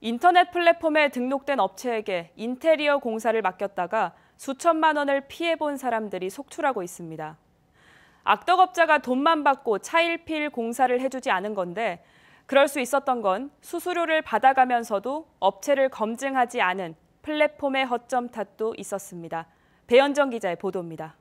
인터넷 플랫폼에 등록된 업체에게 인테리어 공사를 맡겼다가 수천만 원을 피해본 사람들이 속출하고 있습니다. 악덕업자가 돈만 받고 차일피일 공사를 해주지 않은 건데 그럴 수 있었던 건 수수료를 받아가면서도 업체를 검증하지 않은 플랫폼의 허점 탓도 있었습니다. 배현정 기자의 보도입니다.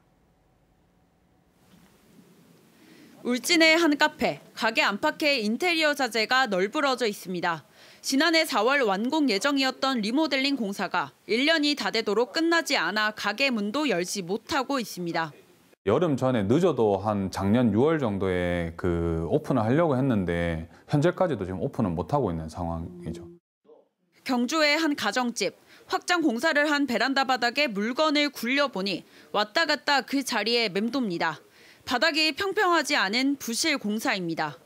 울진의 한 카페, 가게 안팎의 인테리어 자재가 널브러져 있습니다. 지난해 4월 완공 예정이었던 리모델링 공사가 1년이 다 되도록 끝나지 않아 가게 문도 열지 못하고 있습니다. 여름 전에 늦어도 한 작년 6월 정도에 그 오픈을 하려고 했는데 현재까지도 지금 오픈을 못하고 있는 상황이죠. 경주의 한 가정집. 확장 공사를 한 베란다 바닥에 물건을 굴려보니 왔다 갔다 그 자리에 맴돕니다. 바닥이 평평하지 않은 부실 공사입니다.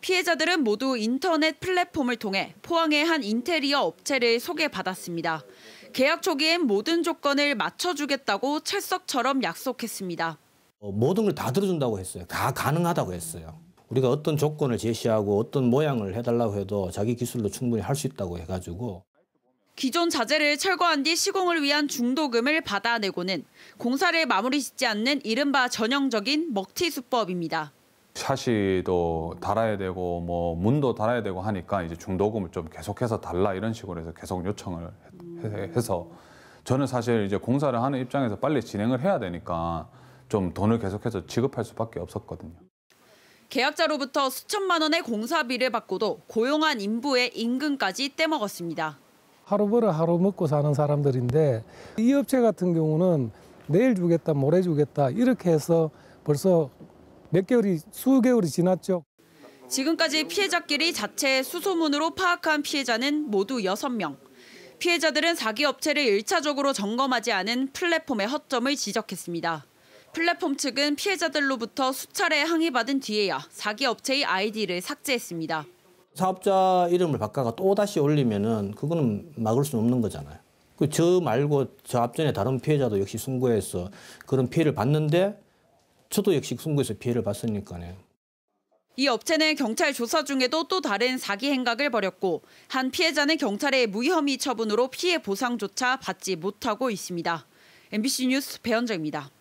피해자들은 모두 인터넷 플랫폼을 통해 포항의 한 인테리어 업체를 소개받았습니다. 계약 초기엔 모든 조건을 맞춰주겠다고 철석처럼 약속했습니다. 어, 모든 걸 다 들어준다고 했어요. 다 가능하다고 했어요. 우리가 어떤 조건을 제시하고 어떤 모양을 해달라고 해도 자기 기술로 충분히 할 수 있다고 해가지고 기존 자재를 철거한 뒤 시공을 위한 중도금을 받아내고는 공사를 마무리 짓지 않는 이른바 전형적인 먹튀 수법입니다. 샤시도 달아야 되고 뭐 문도 달아야 되고 하니까 이제 중도금을 좀 계속해서 달라 이런 식으로 해서 계속 요청을 해서 저는 사실 이제 공사를 하는 입장에서 빨리 진행을 해야 되니까 좀 돈을 계속해서 지급할 수밖에 없었거든요. 계약자로부터 수천만 원의 공사비를 받고도 고용한 인부의 임금까지 떼먹었습니다. 하루 벌어 하루 먹고 사는 사람들인데 이 업체 같은 경우는 내일 주겠다 모레 주겠다 이렇게 해서 벌써 몇 개월이 수개월이 지났죠. 지금까지 피해자끼리 자체 수소문으로 파악한 피해자는 모두 6명 피해자들은 사기 업체를 1차적으로 점검하지 않은 플랫폼의 허점을 지적했습니다. 플랫폼 측은 피해자들로부터 수차례 항의받은 뒤에야 사기 업체의 아이디를 삭제했습니다. 사업자 이름을 바꿔가 또 다시 올리면은 그거는 막을 수는 없는 거잖아요. 그 저 말고 저 앞전에 다른 피해자도 역시 승고해서 그런 피해를 봤는데 저도 역시 승고해서 피해를 봤으니까요. 이 업체는 경찰 조사 중에도 또 다른 사기 행각을 벌였고 한 피해자는 경찰의 무혐의 처분으로 피해 보상조차 받지 못하고 있습니다. MBC 뉴스 배현정입니다.